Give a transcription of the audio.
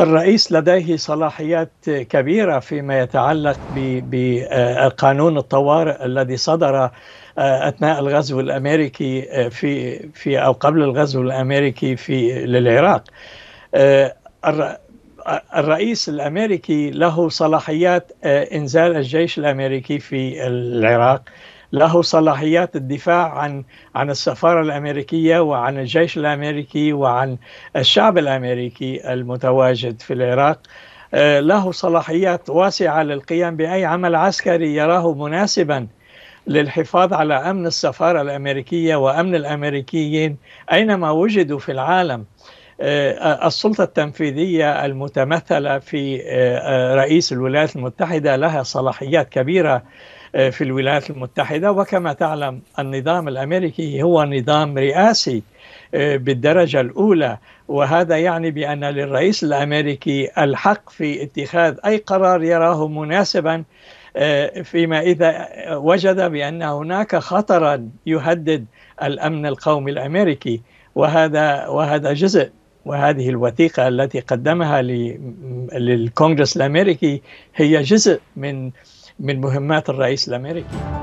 الرئيس لديه صلاحيات كبيرة فيما يتعلق بقانون آه، الطوارئ الذي صدر آه، أثناء الغزو الأمريكي آه، في في أو قبل الغزو الأمريكي في للعراق الرئيس الأمريكي له صلاحيات إنزال الجيش الأمريكي في العراق له صلاحيات الدفاع عن عن السفاره الامريكيه وعن الجيش الامريكي وعن الشعب الامريكي المتواجد في العراق آه، له صلاحيات واسعه للقيام باي عمل عسكري يراه مناسبا للحفاظ على امن السفاره الامريكيه وامن الامريكيين اينما وجدوا في العالم. آه، السلطة التنفيذية المتمثلة في آه، آه، رئيس الولايات المتحدة لها صلاحيات كبيرة في الولايات المتحدة وكما تعلم النظام الأمريكي هو نظام رئاسي بالدرجة الأولى وهذا يعني بأن للرئيس الأمريكي الحق في اتخاذ أي قرار يراه مناسبا فيما إذا وجد بأن هناك خطرا يهدد الأمن القومي الأمريكي وهذا وهذا جزء وهذه الوثيقة التي قدمها للكونغرس الأمريكي هي جزء من من مهمات الرئيس الأمريكي